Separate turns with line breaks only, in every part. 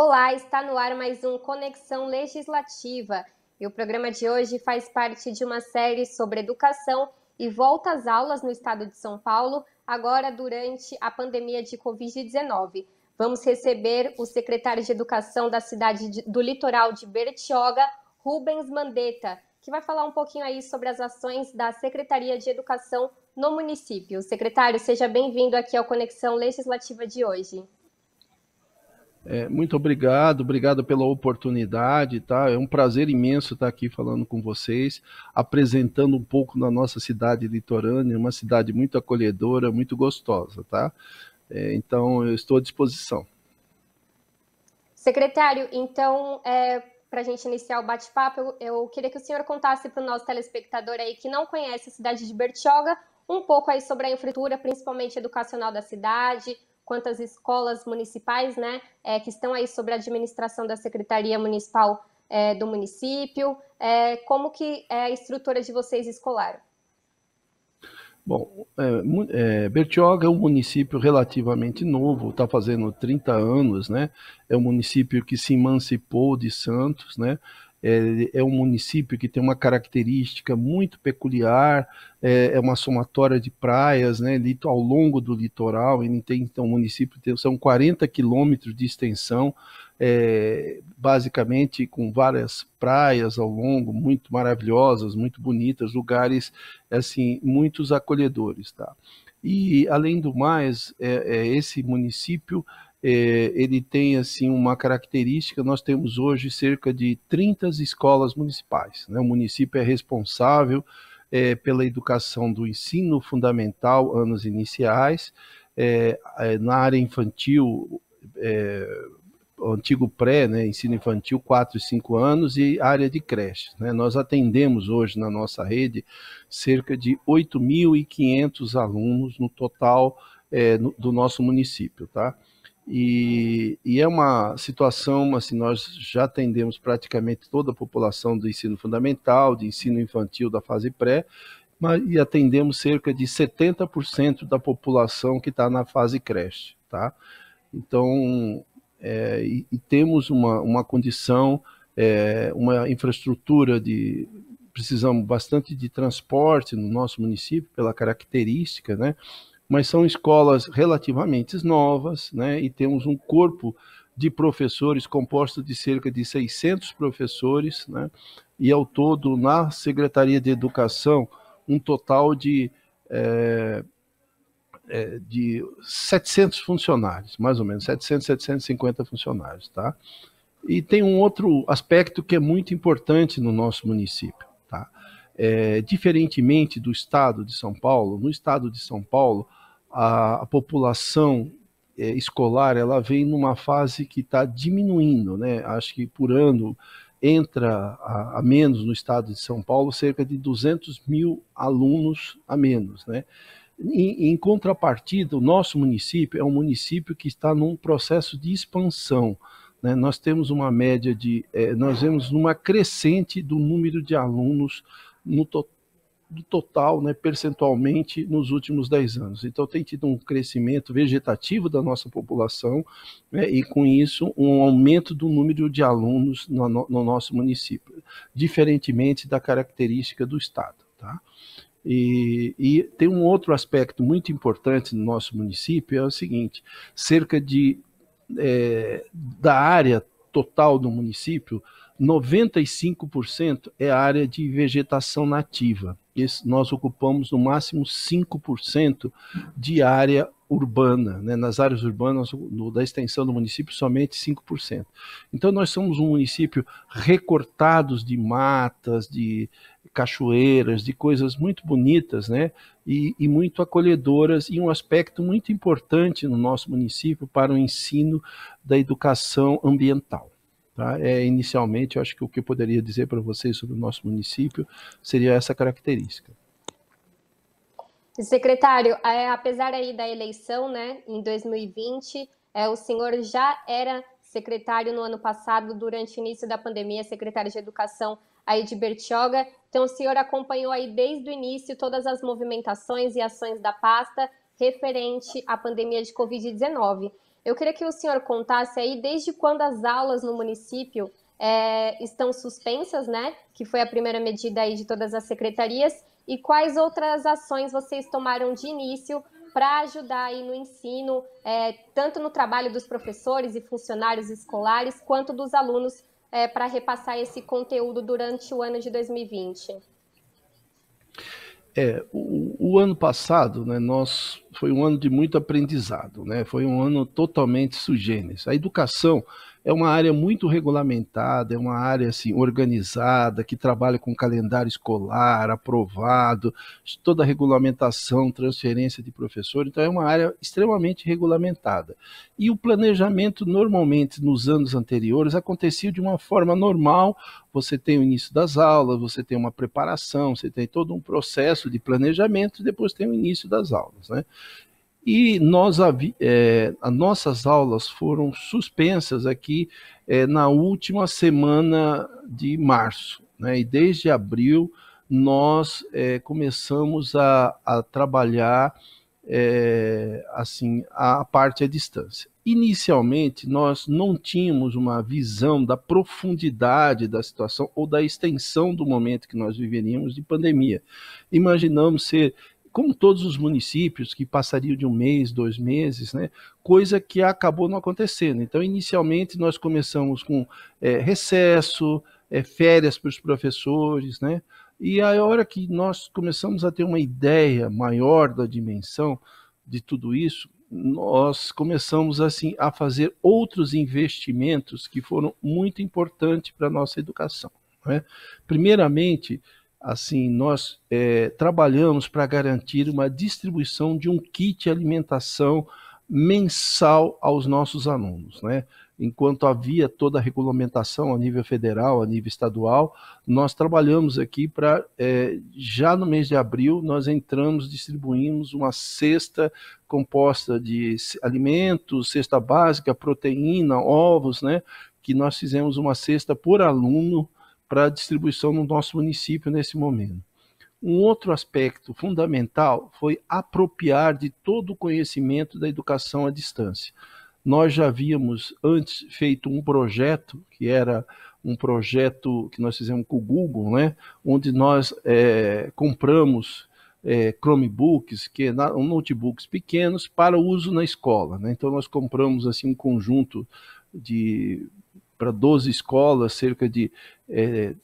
Olá, está no ar mais um Conexão Legislativa. E o programa de hoje faz parte de uma série sobre educação e volta às aulas no estado de São Paulo, agora durante a pandemia de Covid-19. Vamos receber o secretário de Educação da cidade de, do litoral de Bertioga, Rubens Mandetta, que vai falar um pouquinho aí sobre as ações da Secretaria de Educação no município. Secretário, seja bem-vindo aqui ao Conexão Legislativa de hoje.
É, muito obrigado, obrigado pela oportunidade, tá? É um prazer imenso estar aqui falando com vocês, apresentando um pouco da nossa cidade litorânea, uma cidade muito acolhedora, muito gostosa, tá? É, então, eu estou à disposição.
Secretário, então, é, para a gente iniciar o bate-papo, eu, eu, queria que o senhor contasse para o nosso telespectador aí que não conhece a cidade de Bertioga um pouco aí sobre a infraestrutura, principalmente educacional da cidade, quanto escolas municipais, né, é, que estão aí sobre a administração da Secretaria Municipal é, do município, é, como que é a estrutura de vocês escolar?
Bom, é, é Bertioga é um município relativamente novo, está fazendo 30 anos, né? É um município que se emancipou de Santos, né? é, é, um município que tem uma característica muito peculiar, é, é uma somatória de praias né, ao longo do litoral, ele tem então o município, tem, são 40 quilômetros de extensão, é, basicamente com várias praias ao longo, muito maravilhosas, muito bonitas, lugares assim, muitos acolhedores. Tá? E, além do mais, é, é esse município é, ele tem assim uma característica. Nós temos hoje cerca de 30 escolas municipais. Né? O município é responsável é, pela educação do ensino fundamental, anos iniciais, é, é na área infantil, é, antigo pré, né? ensino infantil 4 e 5 anos, e área de creche. Né? Nós atendemos hoje na nossa rede cerca de 8.500 alunos no total. É, no, do nosso município, tá? E, e, é uma situação, assim, nós já atendemos praticamente toda a população do ensino fundamental, de ensino infantil da fase pré, mas, e atendemos cerca de 70% da população que está na fase creche, tá? Então, é, e, e, temos uma, uma condição, é, uma infraestrutura de precisamos bastante de transporte no nosso município pela característica, né? mas são escolas relativamente novas, né? E temos um corpo de professores composto de cerca de 600 professores, né? E ao todo na Secretaria de Educação um total de é, é, de 700 funcionários, mais ou menos 700, 750 funcionários, tá? E tem um outro aspecto que é muito importante no nosso município, tá? É, diferentemente do estado de São Paulo, no estado de São Paulo, a, a população é, escolar ela vem numa fase que está diminuindo, né? Acho que por ano entra a, a, menos no estado de São Paulo cerca de 200 mil alunos a menos, né? Em, em contrapartida, o nosso município é um município que está num processo de expansão. Né? Nós temos uma média de, é, nós vemos uma crescente do número de alunos no total do total, né, percentualmente, nos últimos 10 anos. Então, tem tido um crescimento vegetativo da nossa população né, e, com isso, um aumento do número de alunos no, no nosso município, diferentemente da característica do Estado. Tá? E, e, tem um outro aspecto muito importante no nosso município: é o seguinte, cerca de é, da área total do município, 95% é área de vegetação nativa nós ocupamos no máximo 5% de área urbana, né? nas áreas urbanas no, da extensão do município, somente 5%. Então, nós somos um município recortados de matas, de cachoeiras, de coisas muito bonitas, né? E, e, muito acolhedoras, e um aspecto muito importante no nosso município para o ensino da educação ambiental. Tá? É, inicialmente, eu acho que o que eu poderia dizer para vocês sobre o nosso município seria essa característica.
Secretário, é, apesar aí da eleição, né, em 2020, é, o senhor já era secretário no ano passado, durante o início da pandemia, secretário de Educação aí de Bertioga. Então, o senhor acompanhou aí desde o início todas as movimentações e ações da pasta referente à pandemia de Covid-19. Eu queria que o senhor contasse aí desde quando as aulas no município é, estão suspensas, né? Que foi a primeira medida aí de todas as secretarias. E quais outras ações vocês tomaram de início para ajudar aí no ensino, é, tanto no trabalho dos professores e funcionários escolares, quanto dos alunos, é, para repassar esse conteúdo durante o ano de 2020?
É, o ano passado, né, nós foi um ano de muito aprendizado, né? Foi um ano totalmente sugênis. A educação é uma área muito regulamentada, é uma área assim organizada, que trabalha com calendário escolar aprovado, toda a regulamentação, transferência de professor, então é uma área extremamente regulamentada. E o planejamento normalmente nos anos anteriores acontecia de uma forma normal, você tem o início das aulas, você tem uma preparação, você tem todo um processo de planejamento e depois tem o início das aulas, né? E nós, é, as nossas aulas foram suspensas aqui é, na última semana de março. Né? E desde abril nós é, começamos a, a trabalhar é, assim a parte à distância. Inicialmente, nós não tínhamos uma visão da profundidade da situação ou da extensão do momento que nós viveríamos de pandemia. Imaginamos ser como todos os municípios, que passariam de um mês, dois meses, né? coisa que acabou não acontecendo. Então, inicialmente, nós começamos com é, recesso, é, férias para os professores, né? E a hora que nós começamos a ter uma ideia maior da dimensão de tudo isso, nós começamos assim a fazer outros investimentos que foram muito importantes para a nossa educação. Né? Primeiramente, assim, nós é, trabalhamos para garantir uma distribuição de um kit alimentação mensal aos nossos alunos, né? Enquanto havia toda a regulamentação a nível federal, a nível estadual, nós trabalhamos aqui para, é, já no mês de abril, nós entramos, distribuímos uma cesta composta de alimentos, cesta básica, proteína, ovos, né? Que nós fizemos uma cesta por aluno, para distribuição no nosso município nesse momento. Um outro aspecto fundamental foi apropriar de todo o conhecimento da educação à distância. Nós já havíamos antes feito um projeto, que era um projeto que nós fizemos com o Google, né? onde nós é, compramos é, Chromebooks, que são notebooks pequenos, para uso na escola. Né? Então, nós compramos assim um conjunto de para 12 escolas, cerca de é,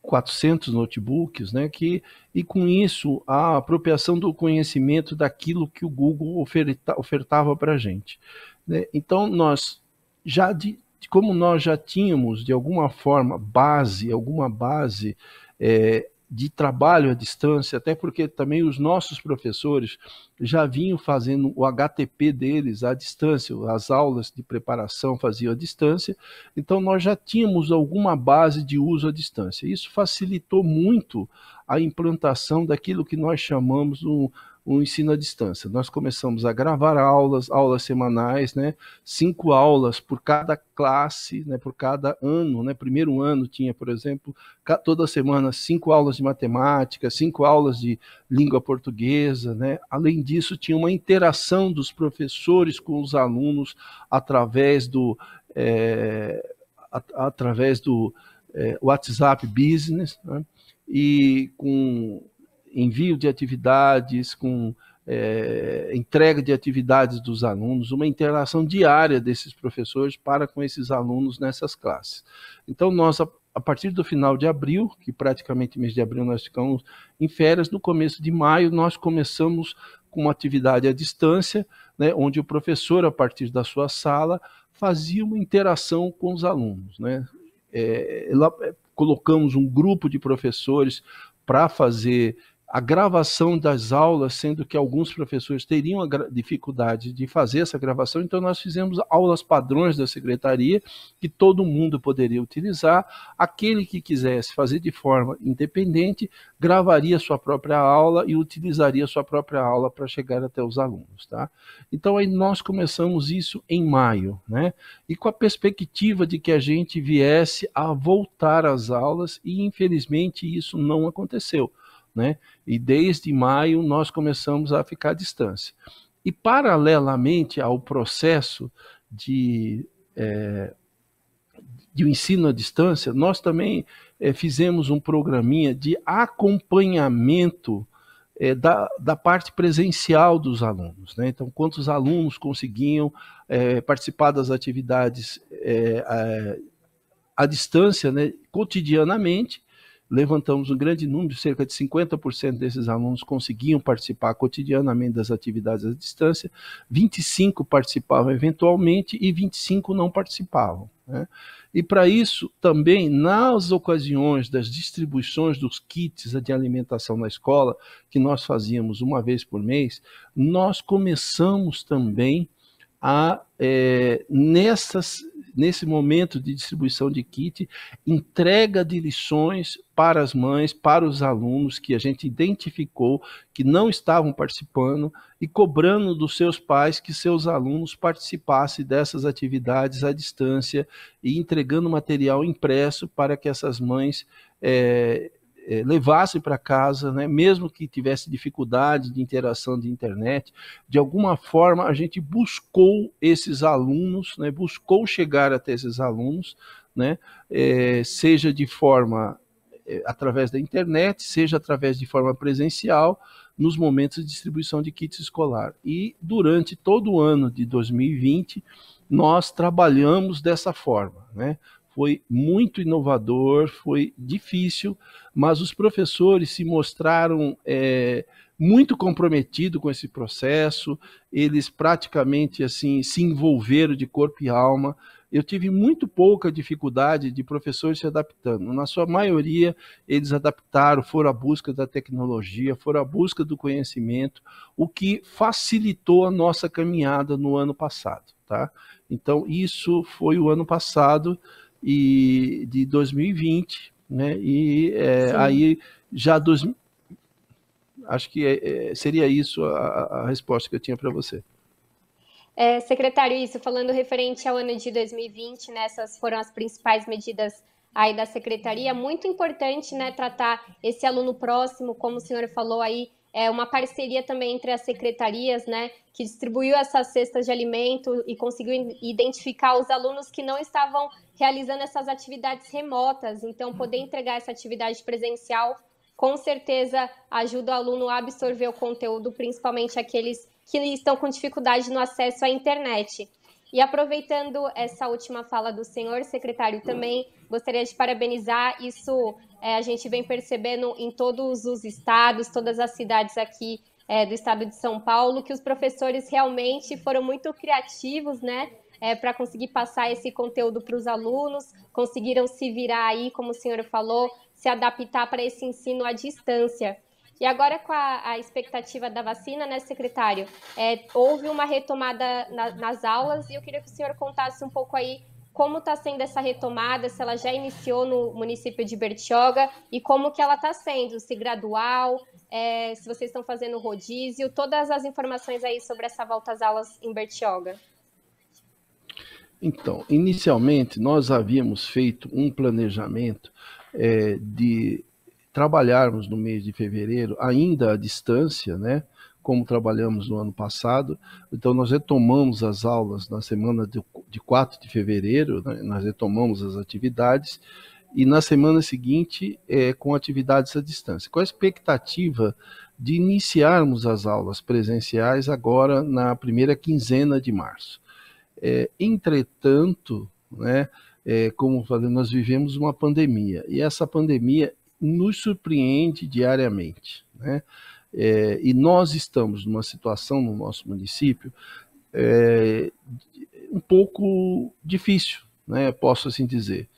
400 notebooks, né, que, e com isso a apropriação do conhecimento daquilo que o Google oferta, ofertava para a gente. Né? Então, nós já de, como nós já tínhamos de alguma forma base, alguma base é, de trabalho à distância, até porque também os nossos professores já vinham fazendo o HTP deles à distância, as aulas de preparação faziam à distância, então nós já tínhamos alguma base de uso à distância. Isso facilitou muito a implantação daquilo que nós chamamos um o ensino à distância. Nós começamos a gravar aulas, aulas semanais, né? Cinco aulas por cada classe, né? Por cada ano, né? Primeiro ano tinha, por exemplo, toda semana cinco aulas de matemática, cinco aulas de língua portuguesa, né? Além disso, tinha uma interação dos professores com os alunos através do é, at através do é, WhatsApp Business, né? E com envio de atividades, com é, entrega de atividades dos alunos, uma interação diária desses professores para com esses alunos nessas classes. Então, nós, a, a, partir do final de abril, que praticamente mês de abril nós ficamos em férias, no começo de maio nós começamos com uma atividade à distância, né, onde o professor, a partir da sua sala, fazia uma interação com os alunos. Né? É, é colocamos um grupo de professores para fazer a gravação das aulas, sendo que alguns professores teriam a dificuldade de fazer essa gravação, então nós fizemos aulas padrões da secretaria que todo mundo poderia utilizar. Aquele que quisesse fazer de forma independente, gravaria sua própria aula e utilizaria sua própria aula para chegar até os alunos, tá? Então aí nós começamos isso em maio, né? E com a perspectiva de que a gente viesse a voltar às aulas e infelizmente isso não aconteceu né? E desde maio nós começamos a ficar à distância. E paralelamente ao processo de, é, de ensino à distância, nós também é, fizemos um programinha de acompanhamento é, da, da, parte presencial dos alunos. Né? Então, quantos alunos conseguiam é, participar das atividades à, é, é, à distância, né, cotidianamente, levantamos um grande número, cerca de 50% desses alunos conseguiam participar cotidianamente das atividades à distância, 25 participavam eventualmente e 25 não participavam. Né? E para isso, também nas ocasiões das distribuições dos kits de alimentação na escola, que nós fazíamos uma vez por mês, nós começamos também a, é, nessas nesse momento de distribuição de kit, entrega de lições para as mães, para os alunos que a gente identificou que não estavam participando e cobrando dos seus pais que seus alunos participassem dessas atividades à distância e entregando material impresso para que essas mães. É, é, levasse para casa, né, mesmo que tivesse dificuldades de interação de internet, de alguma forma a gente buscou esses alunos, né, buscou chegar até esses alunos, né, é, seja de forma é, através da internet, seja através de forma presencial, nos momentos de distribuição de kits escolar. E durante todo o ano de 2020, nós trabalhamos dessa forma, né? foi muito inovador, foi difícil, mas os professores se mostraram é, muito comprometidos com esse processo, eles praticamente assim se envolveram de corpo e alma. Eu tive muito pouca dificuldade de professores se adaptando. Na sua maioria, eles adaptaram, foram à busca da tecnologia, foram à busca do conhecimento, o que facilitou a nossa caminhada no ano passado. Tá? Então, isso foi o ano passado e de 2020, né? E é, aí já dos, acho que é, é seria isso a, a resposta que eu tinha para você.
É, secretário, isso falando referente ao ano de 2020, né, essas foram as principais medidas aí da secretaria. Muito importante, né, tratar esse aluno próximo, como o senhor falou aí, é, uma parceria também entre as secretarias, né, que distribuiu essas cestas de alimento e conseguiu identificar os alunos que não estavam realizando essas atividades remotas. Então, poder entregar essa atividade presencial, com certeza, ajuda o aluno a absorver o conteúdo, principalmente aqueles que estão com dificuldade no acesso à internet. E aproveitando essa última fala do senhor secretário também, gostaria de parabenizar. Isso é, a gente vem percebendo em todos os estados, todas as cidades aqui é, do estado de São Paulo, que os professores realmente foram muito criativos, né? É, para conseguir passar esse conteúdo para os alunos, conseguiram se virar aí, como o senhor falou, se adaptar para esse ensino à distância. E agora com a, a expectativa da vacina, né, secretário, é, houve uma retomada na, nas aulas e eu queria que o senhor contasse um pouco aí como está sendo essa retomada, se ela já iniciou no município de Bertioga e como que ela está sendo, se gradual, é, se vocês estão fazendo rodízio, todas as informações aí sobre essa volta às aulas em Bertioga.
Então, inicialmente nós havíamos feito um planejamento é, de trabalharmos no mês de fevereiro, ainda à distância, né? Como trabalhamos no ano passado, então nós retomamos as aulas na semana de, 4 de fevereiro, né? nós retomamos as atividades, e na semana seguinte é, com atividades à distância. Com a expectativa de iniciarmos as aulas presenciais agora na primeira quinzena de março. É, entretanto, né, é, como falei, nós vivemos uma pandemia e essa pandemia nos surpreende diariamente. Né? É, e nós estamos numa situação no nosso município é, um pouco difícil, né? posso assim dizer.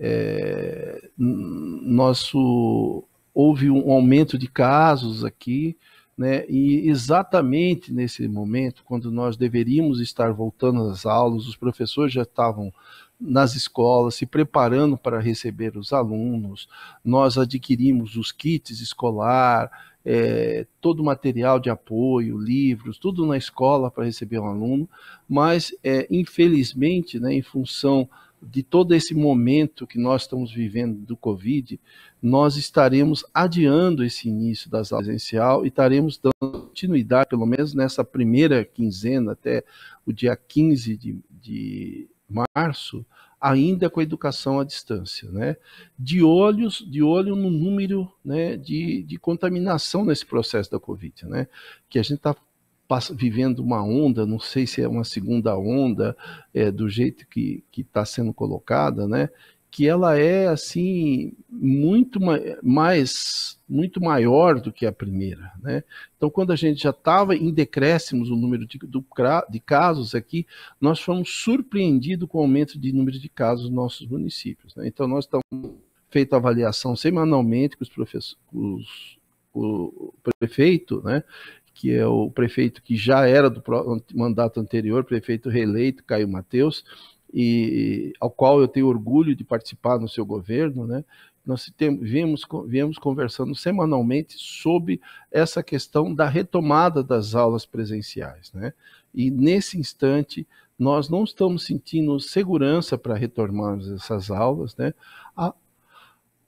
É, nosso houve um aumento de casos aqui, né? E exatamente nesse momento, quando nós deveríamos estar voltando às aulas, os professores já estavam nas escolas, se preparando para receber os alunos. Nós adquirimos os kits escolar, é, todo o material de apoio, livros, tudo na escola para receber um aluno, mas é, infelizmente, né, em função de todo esse momento que nós estamos vivendo do Covid, nós estaremos adiando esse início das aulas presencial e estaremos dando continuidade, pelo menos nessa primeira quinzena, até o dia 15 de, de março, ainda com a educação à distância, né? De olhos, de olho no número, né, de, de contaminação nesse processo da Covid, né? Que a gente está vivendo uma onda, não sei se é uma segunda onda, é, do jeito que está sendo colocada, né? que ela é assim muito mais muito maior do que a primeira, né? Então, quando a gente já estava em decréscimos o número de, do, de casos aqui, nós fomos surpreendidos com o aumento de número de casos nos nossos municípios. Né? Então, nós estamos feito avaliação semanalmente com os professores, os, o prefeito, né? Que é o prefeito que já era do mandato anterior, prefeito reeleito, Caio Mateus e ao qual eu tenho orgulho de participar no seu governo, né? Nós viemos, viemos conversando semanalmente sobre essa questão da retomada das aulas presenciais, né? E nesse instante nós não estamos sentindo segurança para retomarmos essas aulas, né? À,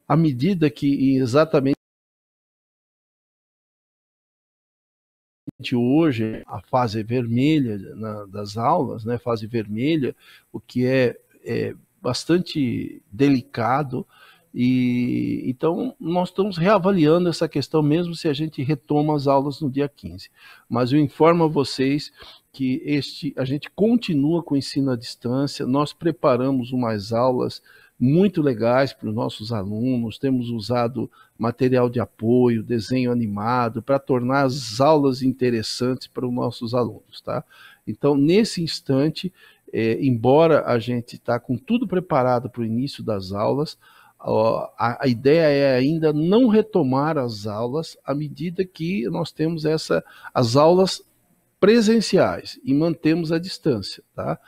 à medida que exatamente hoje a fase vermelha na, das aulas, né, fase vermelha, o que é, é bastante delicado. E então nós estamos reavaliando essa questão mesmo se a gente retoma as aulas no dia 15. Mas eu informo a vocês que este a gente continua com o ensino à distância, nós preparamos umas aulas muito legais para os nossos alunos. Temos usado material de apoio, desenho animado, para tornar as aulas interessantes para os nossos alunos. Tá? Então, nesse instante, é, embora a gente está com tudo preparado para o início das aulas, a, a, ideia é ainda não retomar as aulas à medida que nós temos essa, as aulas presenciais e mantemos a distância. Tá?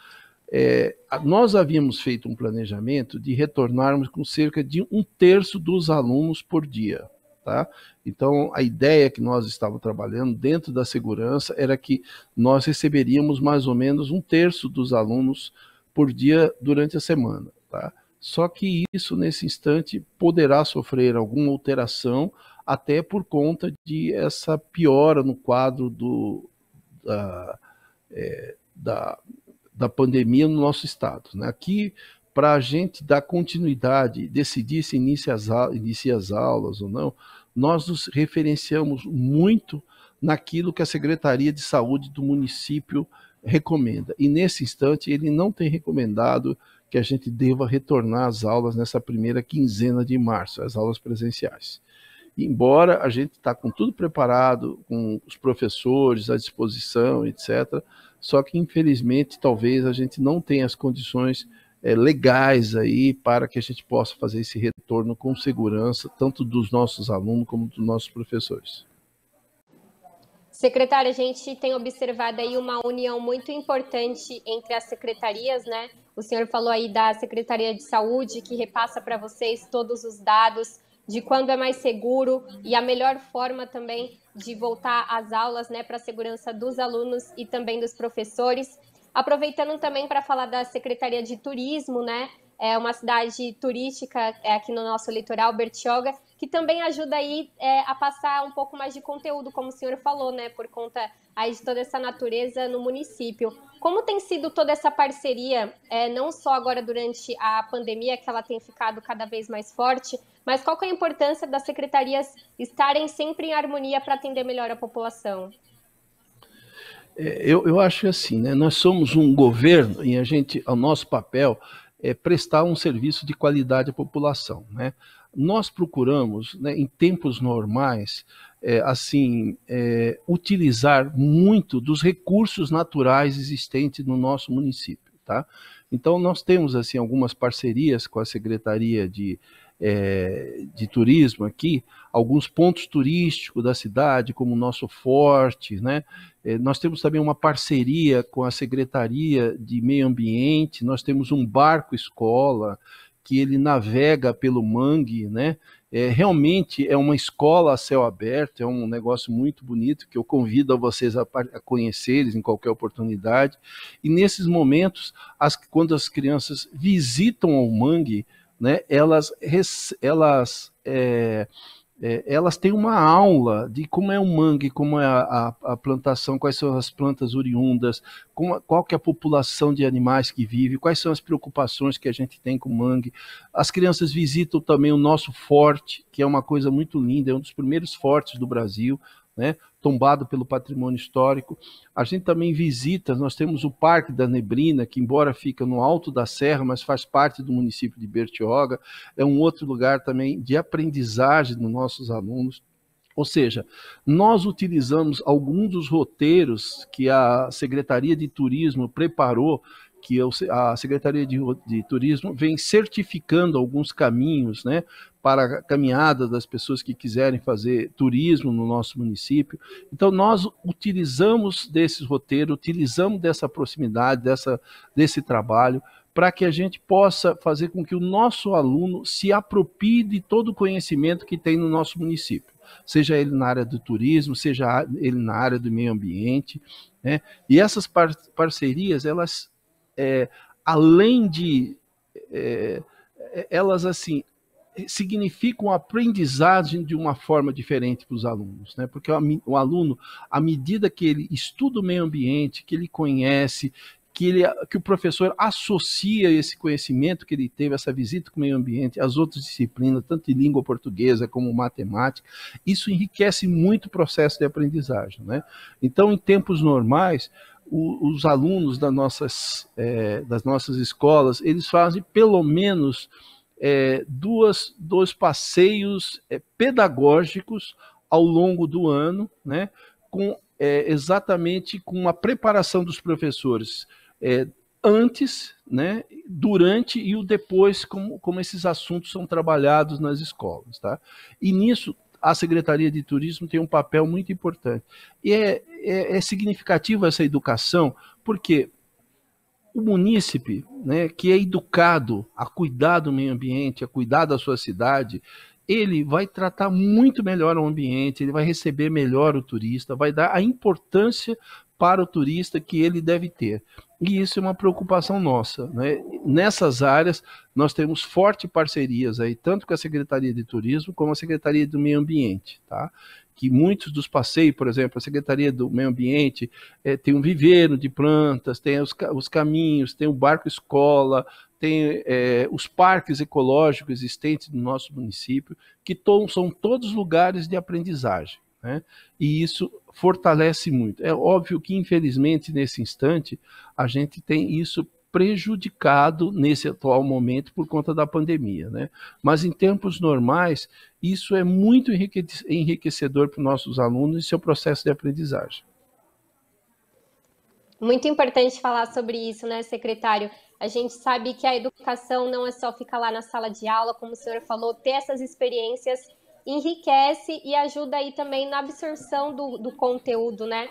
É, nós havíamos feito um planejamento de retornarmos com cerca de um terço dos alunos por dia. Tá? Então, a ideia que nós estávamos trabalhando dentro da segurança era que nós receberíamos mais ou menos um terço dos alunos por dia durante a semana. Tá? Só que isso, nesse instante, poderá sofrer alguma alteração, até por conta de essa piora no quadro do, da, é, da da pandemia no nosso estado. Né? Aqui, para a gente dar continuidade, decidir se inicia as, a, inicia as aulas ou não, nós nos referenciamos muito naquilo que a Secretaria de Saúde do município recomenda. E nesse instante, ele não tem recomendado que a gente deva retornar às aulas nessa primeira quinzena de março, as aulas presenciais. Embora a gente está com tudo preparado, com os professores à disposição, etc., só que infelizmente talvez a gente não tenha as condições é, legais aí para que a gente possa fazer esse retorno com segurança, tanto dos nossos alunos como dos nossos professores.
Secretária, a gente tem observado aí uma união muito importante entre as secretarias, né? O senhor falou aí da Secretaria de Saúde, que repassa para vocês todos os dados de quando é mais seguro e a melhor forma também de voltar às aulas, né, para a segurança dos alunos e também dos professores. Aproveitando também para falar da Secretaria de Turismo, né, é uma cidade turística é, aqui no nosso litoral, Bertioga, que também ajuda aí é, a passar um pouco mais de conteúdo, como o senhor falou, né, por conta aí de toda essa natureza no município. Como tem sido toda essa parceria, é, não só agora durante a pandemia, que ela tem ficado cada vez mais forte, mas qual é a importância das secretarias estarem sempre em harmonia para atender melhor a população?
É, eu, eu acho assim, né? Nós somos um governo e a gente, o nosso papel é prestar um serviço de qualidade à população, né? Nós procuramos, né, em tempos normais, é, assim é, utilizar muito dos recursos naturais existentes no nosso município, tá? Então nós temos assim algumas parcerias com a Secretaria de é, de turismo aqui, alguns pontos turísticos da cidade, como o nosso forte, né? É, nós temos também uma parceria com a Secretaria de Meio Ambiente, nós temos um barco escola que ele navega pelo mangue, né? É, realmente é uma escola a céu aberto, é um negócio muito bonito que eu convido a vocês a, a conhecerem em qualquer oportunidade. E nesses momentos, as, quando as crianças visitam o mangue, né, elas, elas é, é, elas têm uma aula de como é o mangue, como é a, a, a plantação, quais são as plantas oriundas, como, qual que é a população de animais que vive, quais são as preocupações que a gente tem com o mangue. As crianças visitam também o nosso forte, que é uma coisa muito linda, é um dos primeiros fortes do Brasil, né, tombado pelo patrimônio histórico. A gente também visita, nós temos o Parque da Nebrina, que embora fica no alto da serra, mas faz parte do município de Bertioga, é um outro lugar também de aprendizagem do nosso nossos alunos. Ou seja, nós utilizamos alguns dos roteiros que a Secretaria de Turismo preparou, que a Secretaria de, de Turismo vem certificando alguns caminhos, né, para caminhadas das pessoas que quiserem fazer turismo no nosso município. Então, nós utilizamos desses roteiro, utilizamos dessa proximidade, dessa, desse trabalho, para que a gente possa fazer com que o nosso aluno se apropie de todo o conhecimento que tem no nosso município, seja ele na área do turismo, seja ele na área do meio ambiente. Né? E essas par parcerias, elas, é, além de. É, elas, assim, significam aprendizagem de uma forma diferente para os alunos, né? Porque o aluno, à medida que ele estuda o meio ambiente, que ele conhece, que, ele, que o professor associa esse conhecimento que ele teve, essa visita com o meio ambiente, às outras disciplinas, tanto em língua portuguesa como matemática, isso enriquece muito o processo de aprendizagem. Né? Então, em tempos normais, o, os alunos das nossas, é, das nossas escolas, eles fazem pelo menos é, duas, dois passeios é, pedagógicos ao longo do ano, né, com, é, exatamente com a preparação dos professores é, antes, né, durante e o depois, como, como esses assuntos são trabalhados nas escolas. Tá? E nisso, a Secretaria de Turismo tem um papel muito importante. E é, é, é significativa essa educação, porque o munícipe, né, que é educado a cuidar do meio ambiente, a cuidar da sua cidade, ele vai tratar muito melhor o ambiente, ele vai receber melhor o turista, vai dar a importância para o turista que ele deve ter e isso é uma preocupação nossa. Né? Nessas áreas, nós temos fortes parcerias aí, tanto com a Secretaria de Turismo como a Secretaria do Meio Ambiente, tá? que muitos dos passeios, por exemplo, a Secretaria do Meio Ambiente é, tem um viveiro de plantas, tem os, os caminhos, tem o um barco-escola, tem é, os parques ecológicos existentes no nosso município, que to são todos lugares de aprendizagem. Né? E isso fortalece muito. É óbvio que, infelizmente, nesse instante, a gente tem isso prejudicado nesse atual momento por conta da pandemia. Né? Mas em tempos normais, isso é muito enriquecedor para os nossos alunos e seu processo de aprendizagem.
Muito importante falar sobre isso, né, secretário? A gente sabe que a educação não é só ficar lá na sala de aula, como o senhor falou, ter essas experiências enriquece e ajuda aí também na absorção do, do conteúdo, né?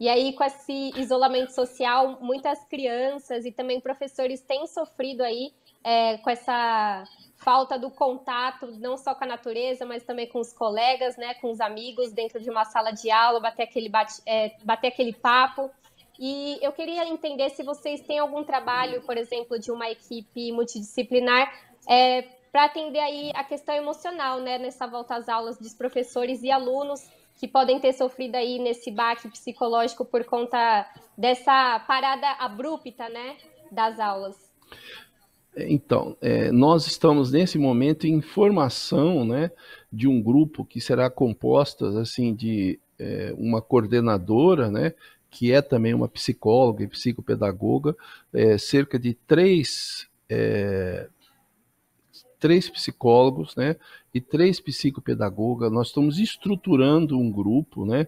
E aí, com esse isolamento social, muitas crianças e também professores têm sofrido aí é, com essa falta do contato, não só com a natureza, mas também com os colegas, né, com os amigos dentro de uma sala de aula, bater aquele, bate, é, bater aquele papo. E eu queria entender se vocês têm algum trabalho, por exemplo, de uma equipe multidisciplinar, é, para atender aí a questão emocional, né, nessa volta às aulas dos professores e alunos que podem ter sofrido aí nesse baque psicológico por conta dessa parada abrupta, né, das aulas.
Então, é, nós estamos nesse momento em formação, né, de um grupo que será composto assim de é, uma coordenadora, né, que é também uma psicóloga e psicopedagoga, é, cerca de três é, três psicólogos né, e três psicopedagogas. Nós estamos estruturando um grupo né,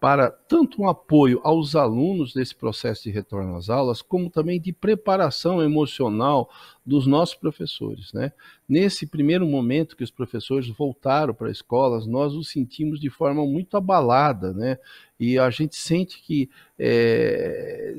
para tanto um apoio aos alunos nesse processo de retorno às aulas, como também de preparação emocional dos nossos professores. Né? Nesse primeiro momento que os professores voltaram para as escolas, nós os sentimos de forma muito abalada, né? e a gente sente que é,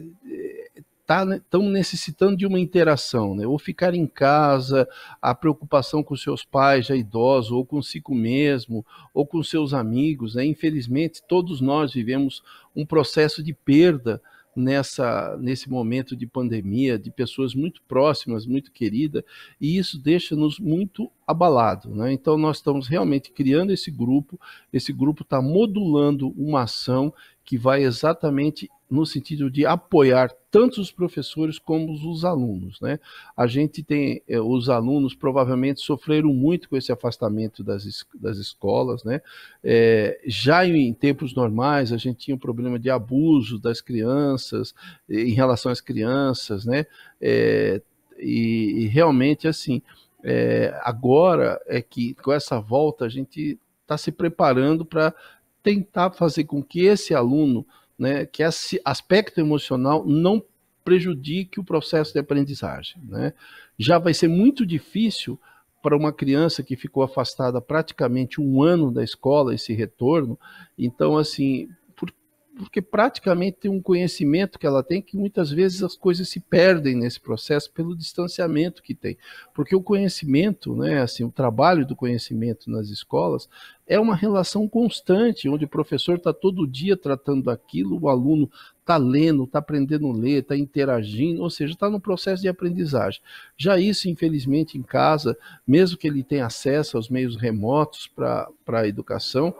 estão tá, né, necessitando de uma interação, né? ou ficar em casa, a preocupação com seus pais já idosos, ou consigo mesmo, ou com seus amigos. Né? Infelizmente, todos nós vivemos um processo de perda nessa nesse momento de pandemia de pessoas muito próximas muito queridas e isso deixa nos muito abalados. né? então nós estamos realmente criando esse grupo esse grupo está modulando uma ação que vai exatamente no sentido de apoiar tanto os professores como os alunos. Né? A gente tem, eh, os alunos provavelmente sofreram muito com esse afastamento das, das escolas. Né? Eh, já em tempos normais, a gente tinha um problema de abuso das crianças, eh, em relação às crianças, né? E, e, realmente, assim, agora é que com essa volta a gente está se preparando para tentar fazer com que esse aluno né, que esse aspecto emocional não prejudique o processo de aprendizagem. Né? Já vai ser muito difícil para uma criança que ficou afastada praticamente um ano da escola esse retorno. Então, assim, porque praticamente tem um conhecimento que ela tem que muitas vezes as coisas se perdem nesse processo pelo distanciamento que tem. Porque o conhecimento, né, assim, o trabalho do conhecimento nas escolas é uma relação constante, onde o professor está todo dia tratando aquilo, o aluno está lendo, está aprendendo a ler, está interagindo, ou seja, está no processo de aprendizagem. Já isso, infelizmente, em casa, mesmo que ele tenha acesso aos meios remotos para a educação,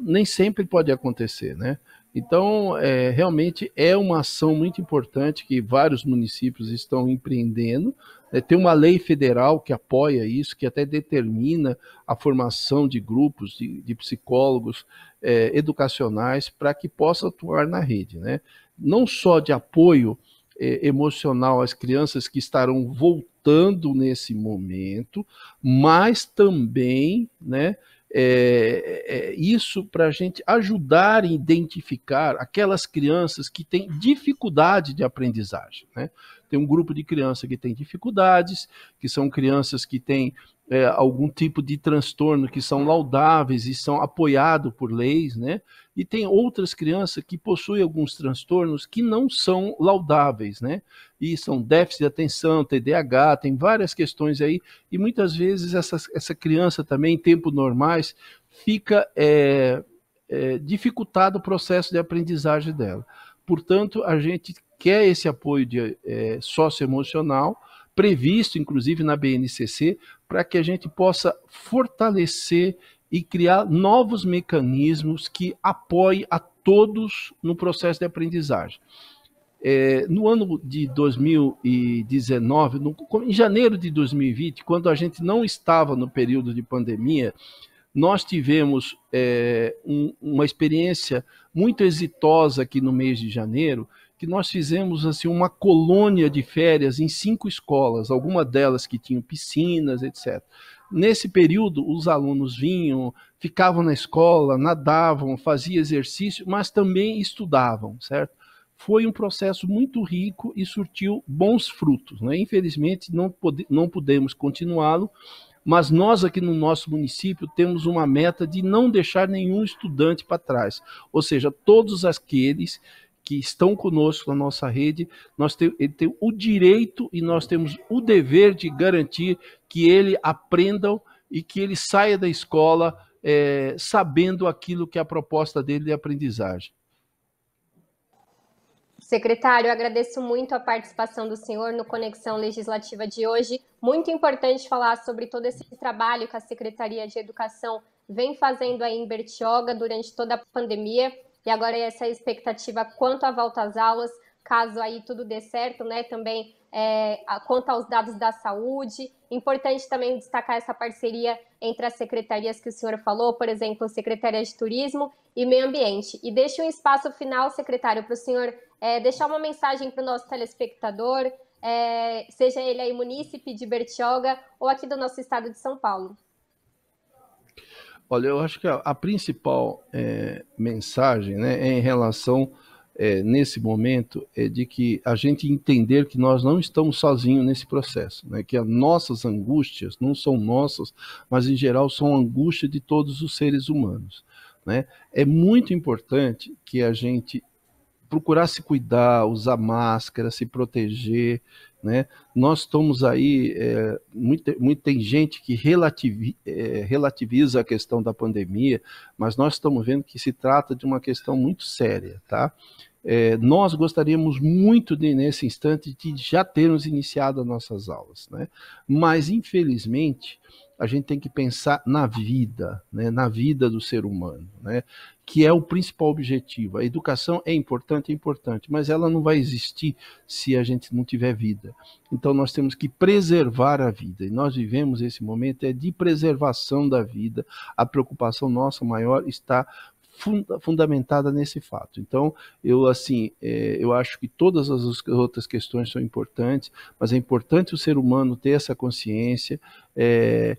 nem sempre pode acontecer, né? Então, é, realmente é uma ação muito importante que vários municípios estão empreendendo. É, tem uma lei federal que apoia isso, que até determina a formação de grupos de, de psicólogos é, educacionais para que possa atuar na rede. Né? Não só de apoio é, emocional às crianças que estarão voltando nesse momento, mas também né, é, é, é, isso para a gente ajudar a identificar aquelas crianças que têm dificuldade de aprendizagem. Né? Tem um grupo de crianças que têm dificuldades, que são crianças que têm é, algum tipo de transtorno que são laudáveis e são apoiados por leis, né? E tem outras crianças que possuem alguns transtornos que não são laudáveis, né? E são déficit de atenção, TDAH, tem várias questões aí, e muitas vezes essa, essa criança também, em tempos normais, fica é, é, dificultado o processo de aprendizagem dela. Portanto, a gente quer esse apoio de, é, socioemocional previsto, inclusive, na BNCC, para que a gente possa fortalecer e criar novos mecanismos que apoiem a todos no processo de aprendizagem. É, no ano de 2019, no, em janeiro de 2020, quando a gente não estava no período de pandemia, nós tivemos é, um, uma experiência muito exitosa aqui no mês de janeiro, que nós fizemos assim uma colônia de férias em cinco escolas, algumas delas que tinham piscinas, etc. Nesse período, os alunos vinham, ficavam na escola, nadavam, faziam exercício, mas também estudavam, certo? Foi um processo muito rico e surtiu bons frutos. Né? Infelizmente, não, pode, não pudemos continuá-lo, mas nós aqui no nosso município temos uma meta de não deixar nenhum estudante para trás, ou seja, todos aqueles que estão conosco na nossa rede, nós tem, ele tem o direito e nós temos o dever de garantir que ele aprendam e que ele saia da escola é, sabendo aquilo que é a proposta dele de aprendizagem.
Secretário, agradeço muito a participação do senhor no Conexão Legislativa de hoje. Muito importante falar sobre todo esse trabalho que a Secretaria de Educação vem fazendo aí em Bertioga durante toda a pandemia e agora essa expectativa quanto à volta às aulas, caso aí tudo dê certo, né? Também é, quanto aos dados da saúde. Importante também destacar essa parceria entre as secretarias que o senhor falou, por exemplo, Secretaria de Turismo e Meio Ambiente. E deixo um espaço final, secretário, para o senhor é, deixar uma mensagem para o nosso telespectador, é, seja ele aí munícipe de Bertioga ou aqui do nosso estado de São Paulo.
Olha, eu acho que a, a principal é, mensagem né, é em relação, é, nesse momento, é de que a gente entender que nós não estamos sozinhos nesse processo, né, que as nossas angústias não são nossas, mas em geral são angústia de todos os seres humanos. Né? É muito importante que a gente procurar se cuidar, usar máscara, se proteger, né? Nós estamos aí, é, muito, muito, tem gente que relativi, é, relativiza a questão da pandemia, mas nós estamos vendo que se trata de uma questão muito séria. Tá? É, nós gostaríamos muito de, nesse instante de já termos iniciado as nossas aulas, né? mas infelizmente a gente tem que pensar na vida, né? na vida do ser humano. Né? que é o principal objetivo. A educação é importante, é importante, mas ela não vai existir se a gente não tiver vida. Então nós temos que preservar a vida. E nós vivemos esse momento é de preservação da vida. A preocupação nossa maior está fundamentada nesse fato. Então, eu assim, é, eu acho que todas as outras questões são importantes, mas é importante o ser humano ter essa consciência. É,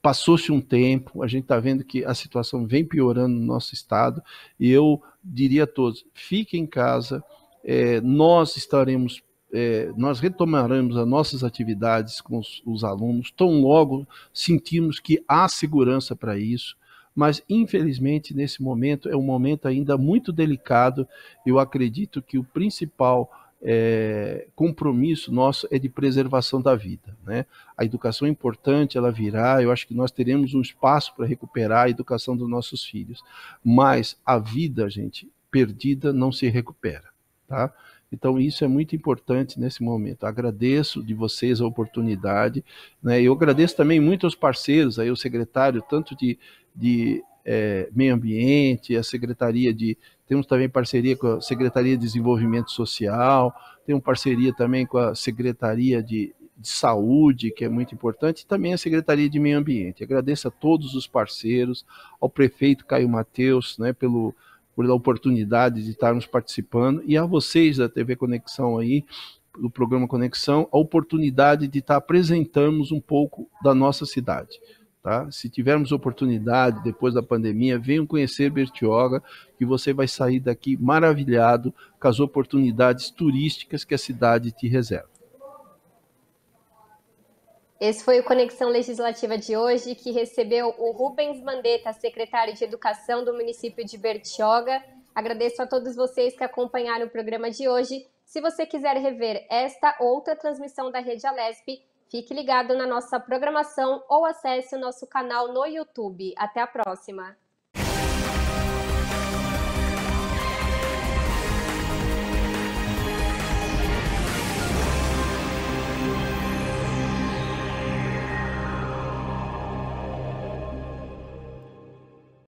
Passou-se um tempo, a gente está vendo que a situação vem piorando no nosso estado, e eu diria a todos: fiquem em casa, é, nós estaremos é, nós retomaremos as nossas atividades com os, os, alunos, tão logo sentimos que há segurança para isso, mas infelizmente nesse momento é um momento ainda muito delicado. Eu acredito que o principal é, compromisso nosso é de preservação da vida. Né? A educação é importante, ela virá, eu acho que nós teremos um espaço para recuperar a educação dos nossos filhos. Mas a vida, gente, perdida não se recupera. Tá? Então, isso é muito importante nesse momento. Agradeço de vocês a oportunidade. Né? Eu agradeço também muito aos parceiros, aí o secretário, tanto de, de é, Meio Ambiente, a Secretaria de. Temos também parceria com a Secretaria de Desenvolvimento Social, temos parceria também com a Secretaria de, de Saúde, que é muito importante, e também a Secretaria de Meio Ambiente. Agradeço a todos os parceiros, ao prefeito Caio Mateus, né, pelo, por a oportunidade de estarmos participando, e a vocês da TV Conexão aí, do programa Conexão, a oportunidade de estar apresentamos um pouco da nossa cidade. Tá? Se tivermos oportunidade, depois da pandemia, venham conhecer Bertioga, que você vai sair daqui maravilhado com as oportunidades turísticas que a cidade te reserva.
Esse foi o Conexão Legislativa de hoje, que recebeu o Rubens Mandetta, secretário de Educação do município de Bertioga. Agradeço a todos vocês que acompanharam o programa de hoje. Se você quiser rever esta outra transmissão da Rede Alesp, Fique ligado na nossa programação ou acesse o nosso canal no YouTube. Até a próxima!